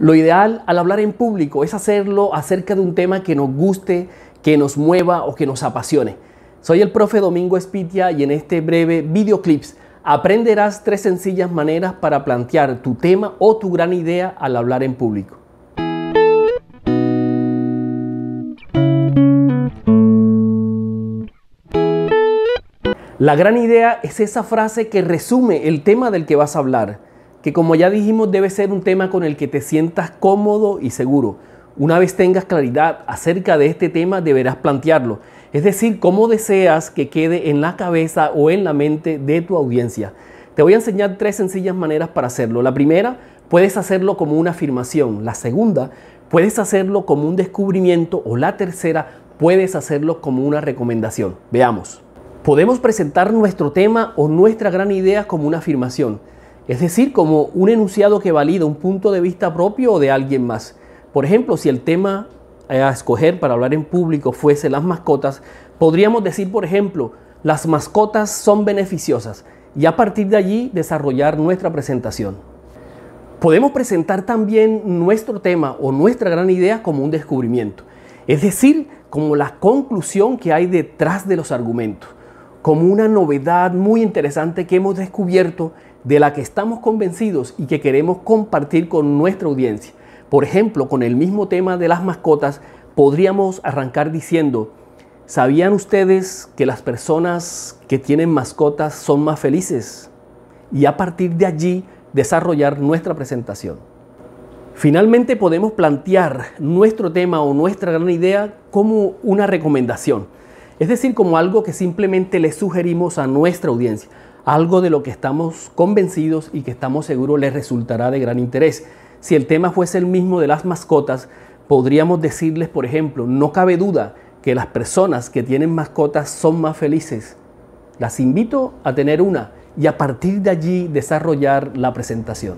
Lo ideal al hablar en público es hacerlo acerca de un tema que nos guste, que nos mueva o que nos apasione. Soy el profe Domingo Espitia y en este breve videoclips aprenderás tres sencillas maneras para plantear tu tema o tu gran idea al hablar en público. La gran idea es esa frase que resume el tema del que vas a hablar que como ya dijimos debe ser un tema con el que te sientas cómodo y seguro. Una vez tengas claridad acerca de este tema deberás plantearlo, es decir, cómo deseas que quede en la cabeza o en la mente de tu audiencia. Te voy a enseñar tres sencillas maneras para hacerlo. La primera, puedes hacerlo como una afirmación. La segunda, puedes hacerlo como un descubrimiento. O la tercera, puedes hacerlo como una recomendación. Veamos. Podemos presentar nuestro tema o nuestra gran idea como una afirmación es decir, como un enunciado que valida un punto de vista propio o de alguien más. Por ejemplo, si el tema a escoger para hablar en público fuese las mascotas, podríamos decir, por ejemplo, las mascotas son beneficiosas y a partir de allí desarrollar nuestra presentación. Podemos presentar también nuestro tema o nuestra gran idea como un descubrimiento, es decir, como la conclusión que hay detrás de los argumentos, como una novedad muy interesante que hemos descubierto de la que estamos convencidos y que queremos compartir con nuestra audiencia. Por ejemplo, con el mismo tema de las mascotas, podríamos arrancar diciendo, ¿sabían ustedes que las personas que tienen mascotas son más felices? Y a partir de allí desarrollar nuestra presentación. Finalmente podemos plantear nuestro tema o nuestra gran idea como una recomendación, es decir, como algo que simplemente le sugerimos a nuestra audiencia algo de lo que estamos convencidos y que estamos seguros les resultará de gran interés. Si el tema fuese el mismo de las mascotas, podríamos decirles, por ejemplo, no cabe duda que las personas que tienen mascotas son más felices. Las invito a tener una y a partir de allí desarrollar la presentación.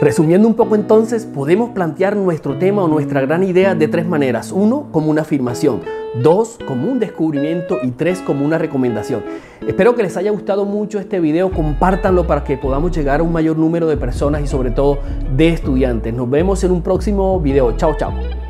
Resumiendo un poco entonces, podemos plantear nuestro tema o nuestra gran idea de tres maneras. Uno, como una afirmación dos como un descubrimiento y tres como una recomendación. Espero que les haya gustado mucho este video, compártanlo para que podamos llegar a un mayor número de personas y sobre todo de estudiantes. Nos vemos en un próximo video. Chao, chao.